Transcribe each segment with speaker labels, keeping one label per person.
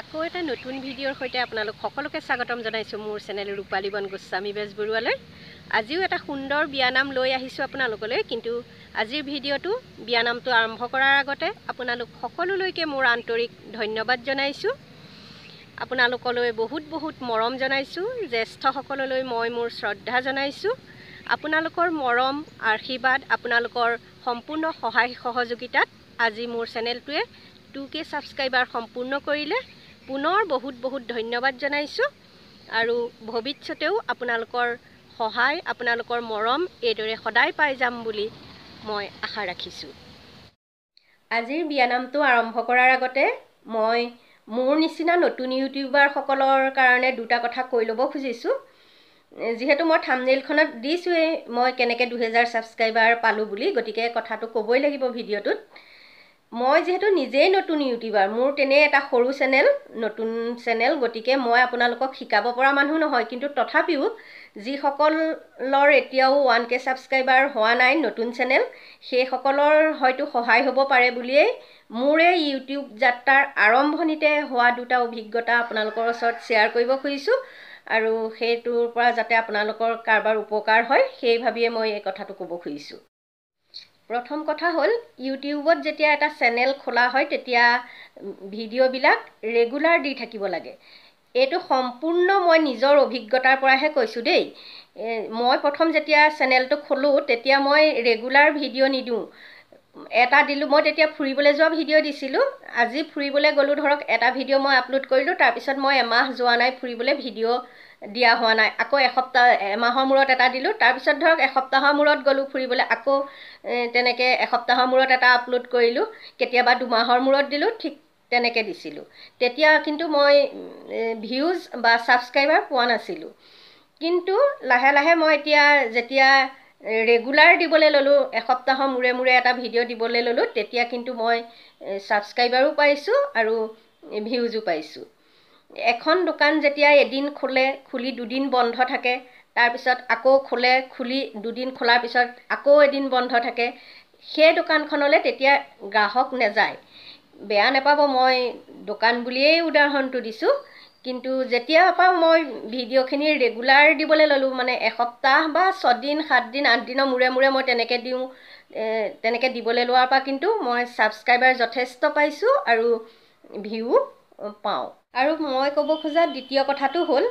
Speaker 1: আকৌ এটা নতুন ভিডিঅ'ৰ সৈতে আপোনালোক সকলোকে স্বাগতম জনাইছোঁ মোৰ চেনেল ৰূপালীবন গোস্বামী বেজবৰুৱালৈ আজিও এটা সুন্দৰ বিয়ানাম লৈ আহিছোঁ আপোনালোকলৈ কিন্তু আজিৰ ভিডিঅ'টো বিয়ানামটো আৰম্ভ কৰাৰ আগতে আপোনালোক সকলোলৈকে মোৰ আন্তৰিক ধন্যবাদ জনাইছোঁ আপোনালোকলৈ বহুত বহুত মৰম জনাইছোঁ জ্যেষ্ঠসকললৈ মই মোৰ শ্ৰদ্ধা জনাইছোঁ আপোনালোকৰ মৰম আশীৰ্বাদ আপোনালোকৰ সম্পূৰ্ণ সহায় সহযোগিতাত আজি মোৰ চেনেলটোৱে টু কে ছাবস্ক্ৰাইবাৰ সম্পূৰ্ণ কৰিলে পুনৰ বহুত বহুত ধন্যবাদ জনাইছোঁ আৰু ভৱিষ্যতেও আপোনালোকৰ সহায় আপোনালোকৰ মৰম এইদৰে সদায় পাই যাম বুলি মই আশা ৰাখিছোঁ আজিৰ বিয়ানামটো আৰম্ভ কৰাৰ আগতে মই মোৰ নিচিনা নতুন ইউটিউবাৰসকলৰ কাৰণে দুটা কথা কৈ ল'ব খুজিছোঁ যিহেতু মই থামনেইলখনত দিছোঁৱেই মই কেনেকৈ দুহেজাৰ ছাবস্ক্ৰাইবাৰ পালোঁ বুলি গতিকে কথাটো ক'বই লাগিব ভিডিঅ'টোত মই যিহেতু নিজেই নতুন ইউটিউবাৰ মোৰ তেনেই এটা সৰু চেনেল নতুন চেনেল গতিকে মই আপোনালোকক শিকাব পৰা মানুহ নহয় কিন্তু তথাপিও যিসকলৰ এতিয়াও ওৱান কে ছাবস্ক্ৰাইবাৰ হোৱা নাই নতুন চেনেল সেইসকলৰ হয়তো সহায় হ'ব পাৰে বুলিয়েই মোৰ এই ইউটিউব যাত্ৰাৰ আৰম্ভণিতে হোৱা দুটা অভিজ্ঞতা আপোনালোকৰ ওচৰত শ্বেয়াৰ কৰিব খুজিছোঁ আৰু সেইটোৰ পৰা যাতে আপোনালোকৰ কাৰোবাৰ উপকাৰ হয় সেইভাবেই মই এই কথাটো ক'ব খুজিছোঁ প্ৰথম কথা হ'ল ইউটিউবত যেতিয়া এটা চেনেল খোলা হয় তেতিয়া ভিডিঅ'বিলাক ৰেগুলাৰ দি থাকিব লাগে এইটো সম্পূৰ্ণ মই নিজৰ অভিজ্ঞতাৰ পৰাহে কৈছোঁ দেই মই প্ৰথম যেতিয়া চেনেলটো খোলোঁ তেতিয়া মই ৰেগুলাৰ ভিডিঅ' নিদিওঁ এটা দিলোঁ মই তেতিয়া ফুৰিবলৈ যোৱা ভিডিঅ' দিছিলোঁ আজি ফুৰিবলৈ গ'লোঁ ধৰক এটা ভিডিঅ' মই আপলোড কৰিলোঁ তাৰপিছত মই এমাহ যোৱা নাই ফুৰিবলৈ ভিডিঅ' দিয়া হোৱা নাই আকৌ এসপ্তাহ এমাহৰ মূৰত এটা দিলোঁ তাৰপিছত ধৰক এসপ্তাহৰ মূৰত গ'লোঁ ফুৰিবলৈ আকৌ তেনেকৈ এসপ্তাহৰ মূৰত এটা আপলোড কৰিলোঁ কেতিয়াবা দুমাহৰ মূৰত দিলোঁ ঠিক তেনেকৈ দিছিলোঁ তেতিয়া কিন্তু মই ভিউজ বা ছাবস্ক্ৰাইবাৰ পোৱা নাছিলোঁ কিন্তু লাহে লাহে মই এতিয়া যেতিয়া ৰেগুলাৰ দিবলৈ ল'লোঁ এসপ্তাহৰ মূৰে মূৰে এটা ভিডিঅ' দিবলৈ ল'লোঁ তেতিয়া কিন্তু মই ছাবস্ক্ৰাইবাৰো পাইছোঁ আৰু ভিউজো পাইছোঁ এখন দোকান যেতিয়া এদিন খোলে খুলি দুদিন বন্ধ থাকে তাৰপিছত আকৌ খোলে খুলি দুদিন খোলাৰ পিছত আকৌ এদিন বন্ধ থাকে সেই দোকানখনলৈ তেতিয়া গ্ৰাহক নেযায় বেয়া নাপাব মই দোকান বুলিয়েই উদাহৰণটো দিছোঁ কিন্তু যেতিয়াৰ পৰা মই ভিডিঅ'খিনি ৰেগুলাৰ দিবলৈ ল'লোঁ মানে এসপ্তাহ বা ছদিন সাতদিন আঠদিনৰ মূৰে মূৰে মই তেনেকৈ দিওঁ তেনেকৈ দিবলৈ লোৱাৰ পৰা কিন্তু মই ছাবস্ক্ৰাইবাৰ যথেষ্ট পাইছোঁ আৰু ভিউ পাওঁ আৰু মই ক'ব খোজা দ্বিতীয় কথাটো হ'ল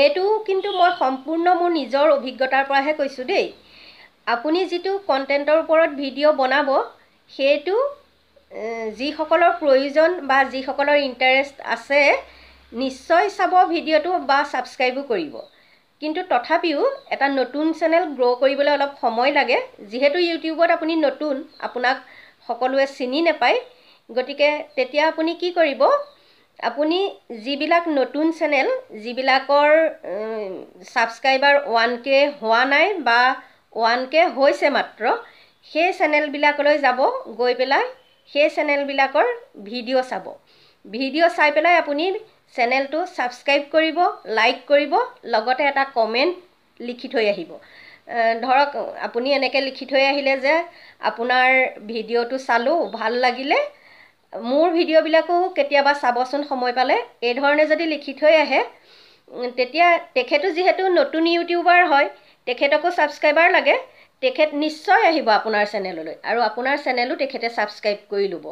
Speaker 1: এইটো কিন্তু মই সম্পূৰ্ণ মোৰ নিজৰ অভিজ্ঞতাৰ পৰাহে কৈছোঁ দেই আপুনি যিটো কণ্টেণ্টৰ ওপৰত ভিডিঅ' বনাব সেইটো যিসকলৰ প্ৰয়োজন বা যিসকলৰ ইণ্টাৰেষ্ট আছে নিশ্চয় চাব ভিডিঅ'টো বা ছাবস্ক্ৰাইবো কৰিব কিন্তু তথাপিও এটা নতুন চেনেল গ্ৰ' কৰিবলৈ অলপ সময় লাগে যিহেতু ইউটিউবত আপুনি নতুন আপোনাক সকলোৱে চিনি নাপায় গতিকে তেতিয়া আপুনি কি কৰিব আপুনি যিবিলাক নতুন চেনেল যিবিলাকৰ ছাবস্ক্ৰাইবাৰ ওৱান কে হোৱা নাই বা ওৱান কে হৈছে মাত্ৰ সেই চেনেলবিলাকলৈ যাব গৈ পেলাই সেই চেনেলবিলাকৰ ভিডিঅ' চাব ভিডিঅ' চাই পেলাই আপুনি চেনেলটো ছাবস্ক্ৰাইব কৰিব লাইক কৰিব লগতে এটা কমেণ্ট লিখি থৈ আহিব ধৰক আপুনি এনেকৈ লিখি থৈ আহিলে যে আপোনাৰ ভিডিঅ'টো চালোঁ ভাল লাগিলে মোৰ ভিডিঅ'বিলাকো কেতিয়াবা চাবচোন সময় পালে এইধৰণে যদি লিখি থৈ আহে তেতিয়া তেখেতো যিহেতু নতুন ইউটিউবাৰ হয় তেখেতকো ছাবস্ক্ৰাইবাৰ লাগে তেখেত নিশ্চয় আহিব আপোনাৰ চেনেললৈ আৰু আপোনাৰ চেনেলো তেখেতে ছাবস্ক্ৰাইব কৰি ল'ব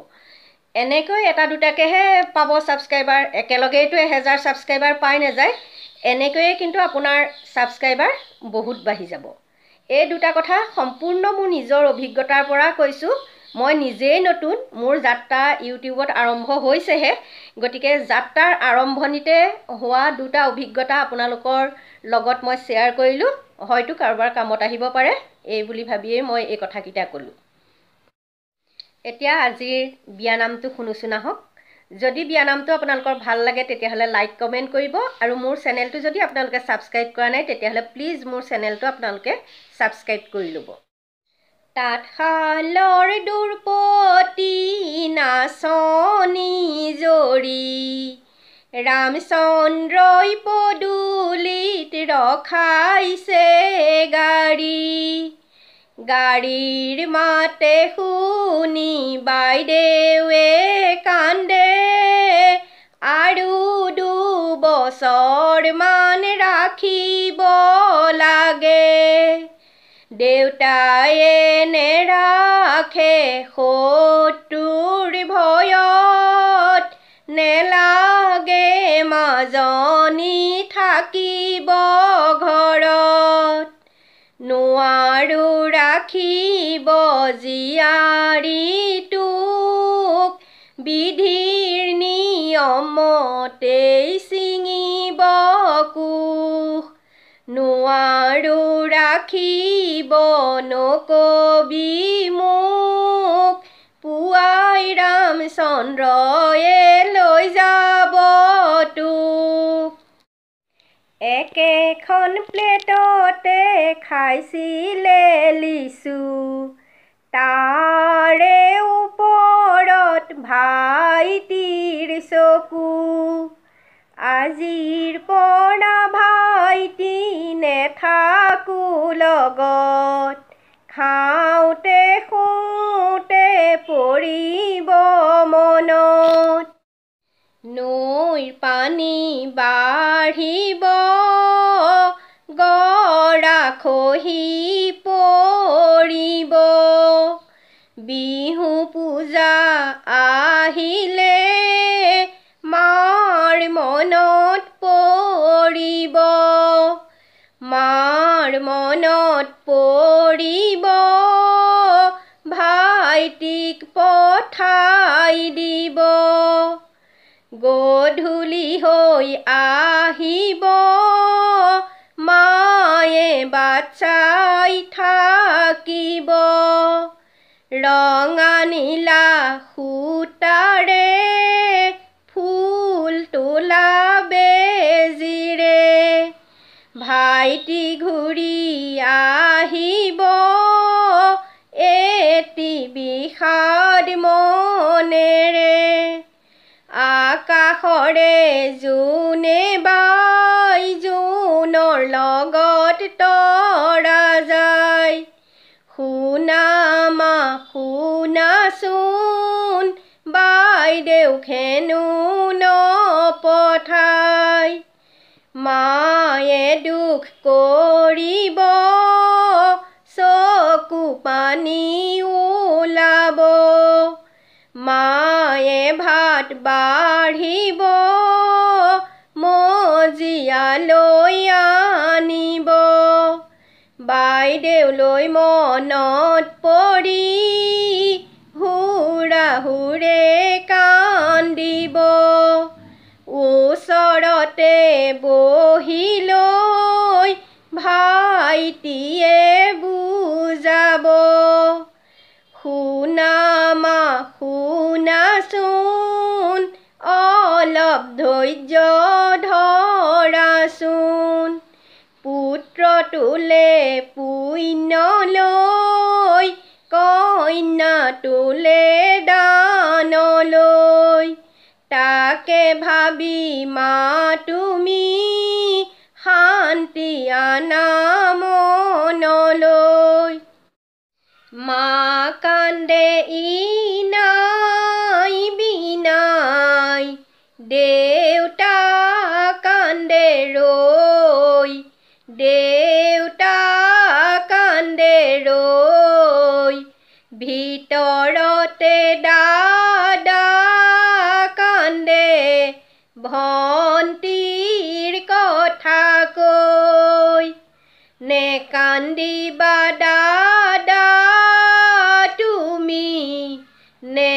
Speaker 1: এনেকৈ এটা দুটাকেহে পাব ছাবস্ক্ৰাইবাৰ একেলগেইতো এহেজাৰ ছাবস্ক্ৰাইবাৰ পাই নাযায় এনেকৈয়ে কিন্তু আপোনাৰ ছাবস্ক্ৰাইবাৰ বহুত বাঢ়ি যাব এই দুটা কথা সম্পূৰ্ণ মোৰ নিজৰ অভিজ্ঞতাৰ পৰা কৈছোঁ মই নিজেই নতুন মোৰ যাত্ৰা ইউটিউবত আৰম্ভ হৈছেহে গতিকে যাত্ৰাৰ আৰম্ভণিতে হোৱা দুটা অভিজ্ঞতা আপোনালোকৰ লগত মই শ্বেয়াৰ কৰিলোঁ হয়তো কাৰোবাৰ কামত আহিব পাৰে এই বুলি ভাবিয়েই মই এই কথাকেইটা ক'লোঁ এতিয়া আজিৰ বিয়ানামটো শুনোচোন আহক যদি বিয়ানামটো আপোনালোকৰ ভাল লাগে তেতিয়াহ'লে লাইক কমেণ্ট কৰিব আৰু মোৰ চেনেলটো যদি আপোনালোকে ছাবস্ক্ৰাইব কৰা নাই তেতিয়াহ'লে প্লিজ মোৰ চেনেলটো আপোনালোকে ছাবস্ক্ৰাইব কৰি ল'ব তাঁতশালৰ দুৰ্পতি নাচনী জৰি ৰামচন্দ্ৰই পদূলিত ৰখাইছে গাড়ী গাড়ীৰ মাতে শুনি বাইদেৱে কান্দে আৰু দুবছৰমান ৰাখিব দেউতায়ে নেৰাখে শত্ৰুৰ ভয়ত নেলাগে মাজনী থাকিব ঘৰত নোৱাৰো ৰাখিব জীয়াৰীটোক বিধিৰ নিয়মতেই ছিঙিব ৰাখিব নকবি মোক পুৱাই ৰামচন্দ্ৰয়ে লৈ যাব তোক একেখন প্লেটতে খাইছিলে লিচু তাৰে ওপৰত ভাইটিৰ চকু আজিৰ লগত খাওঁতে শোঁতে পৰিব মনত নৈৰ পানী বাঢ়িব গৰা খহি পৰিব বিহু পূজা আহিলে মাৰ মনত পৰিব দিব ভাইটিক পঠাই দিব গধূলি হৈ আহিব মায়ে বাচাই থাকিব ৰঙানীলা সূতাৰে ফুল তোলা বেজিৰে ভাইটি ঘূৰি মনেৰে আকাশৰে জোনে বাই জোনৰ লগত তৰা যায় শুনামা শুনাচোন বাইদেউ হেনো নপঠাই মায়ে দুখ কৰ বাঢ়িব মজিয়ালৈ আনিব বাইদেউলৈ মনত পৰি হুৰাহুৰে কান্দিব ওচৰতে বহিলৈ ভাইটিয়ে ধৈৰ্য ধৰাচোন পুত্ৰটোলে পুণ্য লৈ কন্যাটোলে দানলৈ তাকে ভাবি মা ভণ্টিৰ কথা কৈ নে কান্দিবা দাদা তুমি নে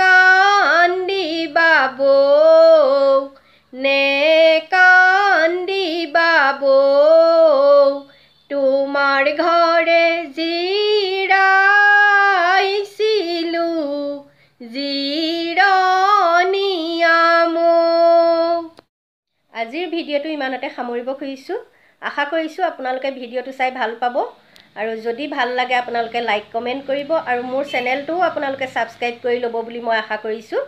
Speaker 1: কান্দিবা বৌ নে কান্দিবা বৌ তোমাৰ ঘৰ ভিডিঅ'টো ইমানতে সামৰিব খুজিছোঁ আশা কৰিছোঁ আপোনালোকে ভিডিঅ'টো চাই ভাল পাব আৰু যদি ভাল লাগে আপোনালোকে লাইক কমেণ্ট কৰিব আৰু মোৰ চেনেলটোও আপোনালোকে ছাবস্ক্ৰাইব কৰি ল'ব বুলি মই আশা কৰিছোঁ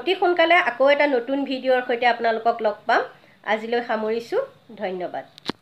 Speaker 1: অতি সোনকালে আকৌ এটা নতুন ভিডিঅ'ৰ সৈতে আপোনালোকক লগ পাম আজিলৈ সামৰিছোঁ ধন্যবাদ